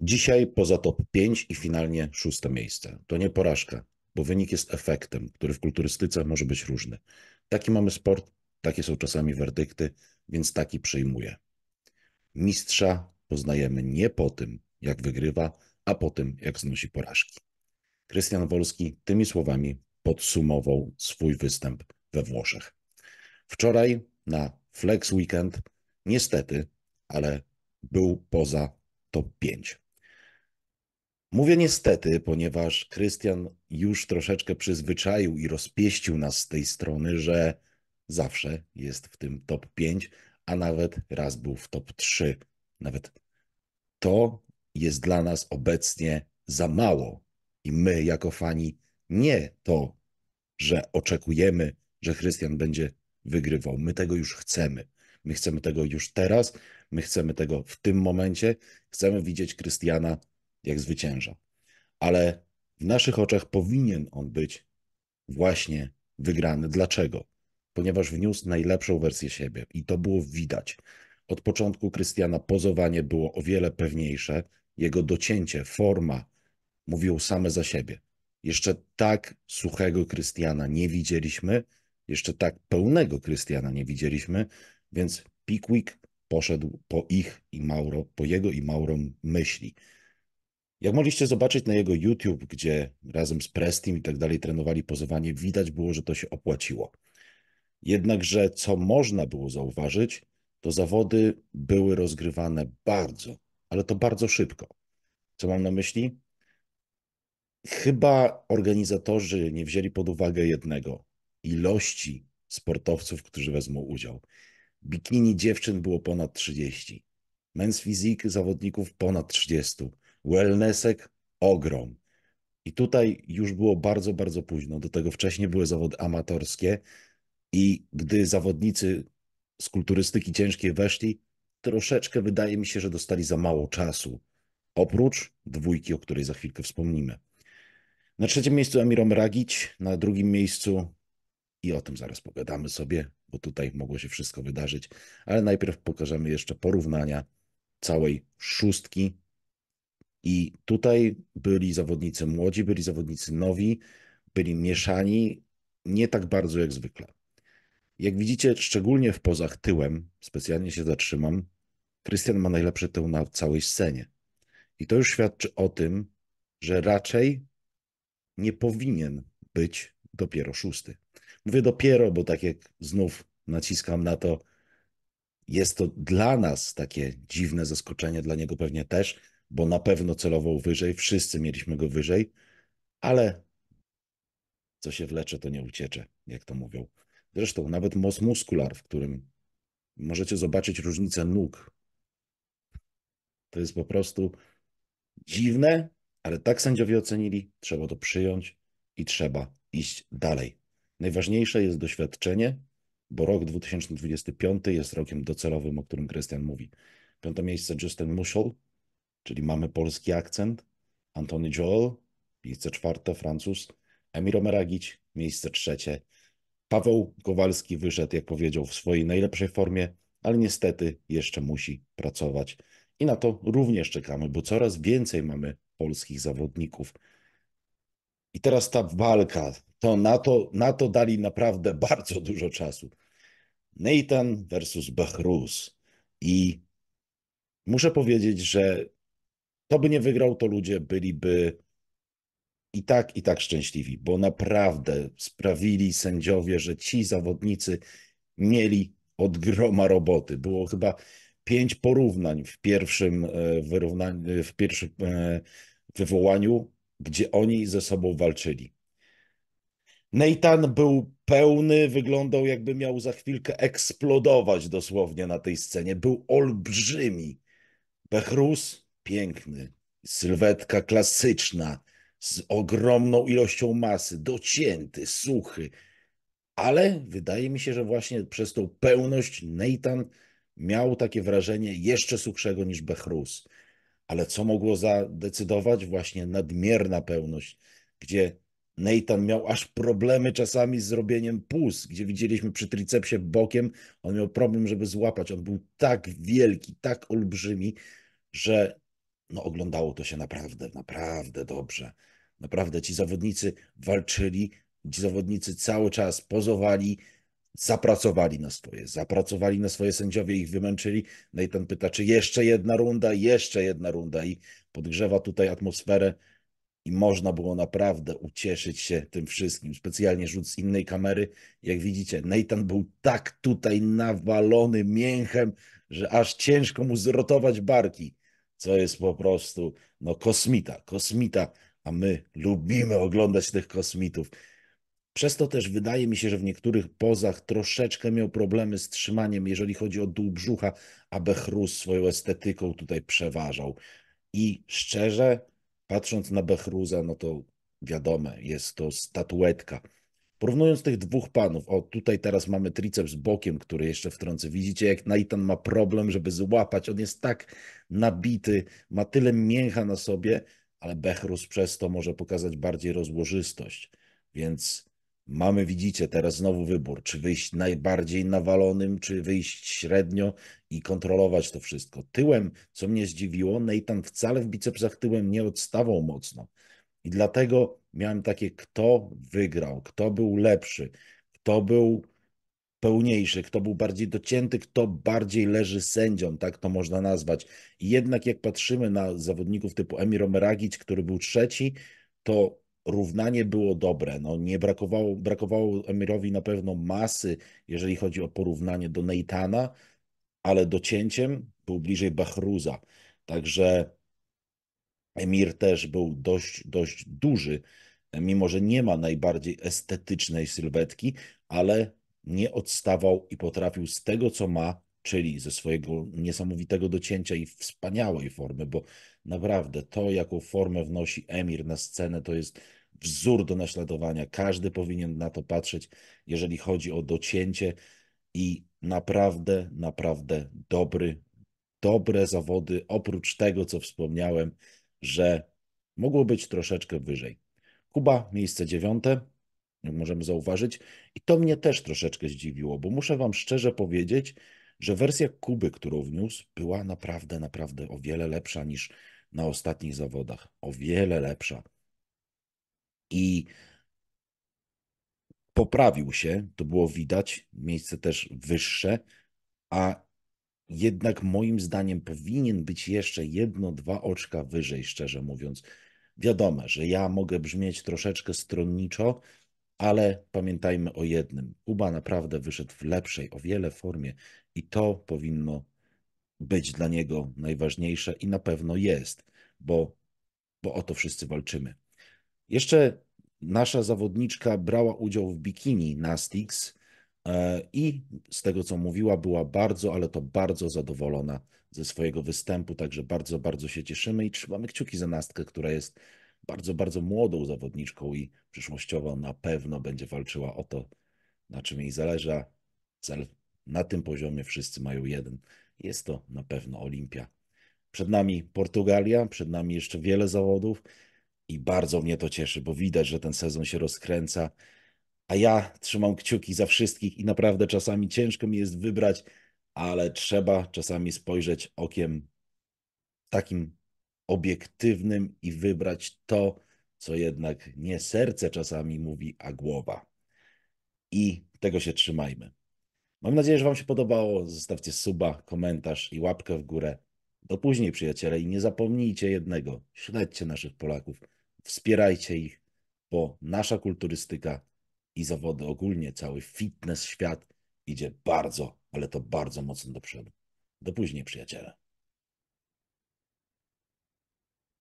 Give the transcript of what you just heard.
Dzisiaj poza top 5 i finalnie szóste miejsce. To nie porażka, bo wynik jest efektem, który w kulturystyce może być różny. Taki mamy sport, takie są czasami werdykty, więc taki przyjmuję. Mistrza poznajemy nie po tym, jak wygrywa, a po tym, jak znosi porażki. Krystian Wolski tymi słowami podsumował swój występ we Włoszech. Wczoraj na Flex Weekend niestety, ale był poza top 5. Mówię niestety, ponieważ Krystian już troszeczkę przyzwyczaił i rozpieścił nas z tej strony, że zawsze jest w tym top 5, a nawet raz był w top 3. Nawet to jest dla nas obecnie za mało. I my, jako fani, nie to, że oczekujemy, że Krystian będzie wygrywał. My tego już chcemy. My chcemy tego już teraz, my chcemy tego w tym momencie. Chcemy widzieć Krystiana jak zwycięża. Ale w naszych oczach powinien on być właśnie wygrany. Dlaczego? Ponieważ wniósł najlepszą wersję siebie i to było widać. Od początku Krystiana pozowanie było o wiele pewniejsze, jego docięcie, forma mówił same za siebie. Jeszcze tak suchego Krystiana nie widzieliśmy, jeszcze tak pełnego Krystiana nie widzieliśmy, więc Pickwick poszedł po ich i Mauro, po jego i Mauro myśli. Jak mogliście zobaczyć na jego YouTube, gdzie razem z Prestim i tak dalej trenowali pozowanie, widać było, że to się opłaciło. Jednakże, co można było zauważyć, to zawody były rozgrywane bardzo, ale to bardzo szybko. Co mam na myśli? Chyba organizatorzy nie wzięli pod uwagę jednego ilości sportowców, którzy wezmą udział. Bikini dziewczyn było ponad 30, mens fizik zawodników ponad 30 wellnessek ogrom. I tutaj już było bardzo, bardzo późno. Do tego wcześniej były zawody amatorskie i gdy zawodnicy z kulturystyki ciężkiej weszli, troszeczkę wydaje mi się, że dostali za mało czasu. Oprócz dwójki, o której za chwilkę wspomnimy. Na trzecim miejscu Amirom Ragić, na drugim miejscu i o tym zaraz pogadamy sobie, bo tutaj mogło się wszystko wydarzyć, ale najpierw pokażemy jeszcze porównania całej szóstki i tutaj byli zawodnicy młodzi, byli zawodnicy nowi, byli mieszani nie tak bardzo jak zwykle. Jak widzicie, szczególnie w pozach tyłem, specjalnie się zatrzymam, Krystian ma najlepszy tył na całej scenie. I to już świadczy o tym, że raczej nie powinien być dopiero szósty. Mówię dopiero, bo tak jak znów naciskam na to, jest to dla nas takie dziwne zaskoczenie, dla niego pewnie też, bo na pewno celował wyżej, wszyscy mieliśmy go wyżej, ale co się wlecze, to nie uciecze, jak to mówią. Zresztą nawet most muskular, w którym możecie zobaczyć różnicę nóg, to jest po prostu dziwne, ale tak sędziowie ocenili, trzeba to przyjąć i trzeba iść dalej. Najważniejsze jest doświadczenie, bo rok 2025 jest rokiem docelowym, o którym Krystian mówi. Piąte miejsce Justin Muschel, czyli mamy polski akcent, Antony Joel, miejsce czwarte, Francuz, Emir Omeragić, miejsce trzecie. Paweł Kowalski wyszedł, jak powiedział, w swojej najlepszej formie, ale niestety jeszcze musi pracować. I na to również czekamy, bo coraz więcej mamy polskich zawodników. I teraz ta walka, to na to, na to dali naprawdę bardzo dużo czasu. Nathan versus Bechrus. I muszę powiedzieć, że to by nie wygrał, to ludzie byliby i tak, i tak szczęśliwi, bo naprawdę sprawili sędziowie, że ci zawodnicy mieli od groma roboty. Było chyba pięć porównań w pierwszym e, wyrównaniu, e, w pierwszym e, wywołaniu, gdzie oni ze sobą walczyli. Nathan był pełny, wyglądał jakby miał za chwilkę eksplodować dosłownie na tej scenie. Był olbrzymi. Bechrus piękny, sylwetka klasyczna, z ogromną ilością masy, docięty, suchy. Ale wydaje mi się, że właśnie przez tą pełność Nathan miał takie wrażenie jeszcze suchszego niż Bechrus. Ale co mogło zadecydować? Właśnie nadmierna pełność, gdzie Nathan miał aż problemy czasami z robieniem pus, gdzie widzieliśmy przy tricepsie bokiem, on miał problem, żeby złapać. On był tak wielki, tak olbrzymi, że no, oglądało to się naprawdę, naprawdę dobrze. Naprawdę ci zawodnicy walczyli, ci zawodnicy cały czas pozowali, zapracowali na swoje, zapracowali na swoje, sędziowie ich wymęczyli. Nathan no pyta, czy jeszcze jedna runda, jeszcze jedna runda i podgrzewa tutaj atmosferę i można było naprawdę ucieszyć się tym wszystkim. Specjalnie rzut z innej kamery. Jak widzicie, Nathan był tak tutaj nawalony mięchem, że aż ciężko mu zrotować barki co jest po prostu no, kosmita, kosmita, a my lubimy oglądać tych kosmitów. Przez to też wydaje mi się, że w niektórych pozach troszeczkę miał problemy z trzymaniem, jeżeli chodzi o dół brzucha, a chrus swoją estetyką tutaj przeważał. I szczerze, patrząc na Bechruza, no to wiadome, jest to statuetka. Porównując tych dwóch panów, o tutaj teraz mamy triceps bokiem, który jeszcze wtrącę. Widzicie, jak Neitan ma problem, żeby złapać. On jest tak nabity, ma tyle mięcha na sobie, ale Bechrus przez to może pokazać bardziej rozłożystość. Więc mamy, widzicie, teraz znowu wybór, czy wyjść najbardziej nawalonym, czy wyjść średnio i kontrolować to wszystko. Tyłem, co mnie zdziwiło, Nathan wcale w bicepsach tyłem nie odstawał mocno. I dlatego miałem takie, kto wygrał, kto był lepszy, kto był pełniejszy, kto był bardziej docięty, kto bardziej leży sędziom, tak to można nazwać. I jednak jak patrzymy na zawodników typu Emir Omeragic, który był trzeci, to równanie było dobre. No, nie brakowało, brakowało Emirowi na pewno masy, jeżeli chodzi o porównanie do Neitana, ale docięciem był bliżej Bahruza. Także Emir też był dość, dość duży, mimo że nie ma najbardziej estetycznej sylwetki, ale nie odstawał i potrafił z tego, co ma, czyli ze swojego niesamowitego docięcia i wspaniałej formy, bo naprawdę to, jaką formę wnosi Emir na scenę, to jest wzór do naśladowania. Każdy powinien na to patrzeć, jeżeli chodzi o docięcie i naprawdę, naprawdę dobry, dobre zawody, oprócz tego, co wspomniałem, że mogło być troszeczkę wyżej. Kuba, miejsce dziewiąte, możemy zauważyć. I to mnie też troszeczkę zdziwiło, bo muszę Wam szczerze powiedzieć, że wersja Kuby, którą wniósł, była naprawdę, naprawdę o wiele lepsza niż na ostatnich zawodach. O wiele lepsza. I poprawił się, to było widać, miejsce też wyższe, a jednak moim zdaniem powinien być jeszcze jedno, dwa oczka wyżej, szczerze mówiąc. Wiadomo, że ja mogę brzmieć troszeczkę stronniczo, ale pamiętajmy o jednym. Kuba naprawdę wyszedł w lepszej, o wiele formie i to powinno być dla niego najważniejsze i na pewno jest, bo, bo o to wszyscy walczymy. Jeszcze nasza zawodniczka brała udział w bikini na Sticks. E, i z tego, co mówiła, była bardzo, ale to bardzo zadowolona ze swojego występu, także bardzo, bardzo się cieszymy i trzymamy kciuki za Nastkę, która jest bardzo, bardzo młodą zawodniczką i przyszłościowo na pewno będzie walczyła o to, na czym jej zależy. Cel na tym poziomie wszyscy mają jeden. Jest to na pewno Olimpia. Przed nami Portugalia, przed nami jeszcze wiele zawodów i bardzo mnie to cieszy, bo widać, że ten sezon się rozkręca a ja trzymam kciuki za wszystkich i naprawdę czasami ciężko mi jest wybrać, ale trzeba czasami spojrzeć okiem takim obiektywnym i wybrać to, co jednak nie serce czasami mówi, a głowa. I tego się trzymajmy. Mam nadzieję, że Wam się podobało. Zostawcie suba, komentarz i łapkę w górę. Do później, przyjaciele, i nie zapomnijcie jednego: śledźcie naszych Polaków, wspierajcie ich, bo nasza kulturystyka i zawody ogólnie, cały fitness świat idzie bardzo, ale to bardzo mocno do przodu. Do później, przyjaciele.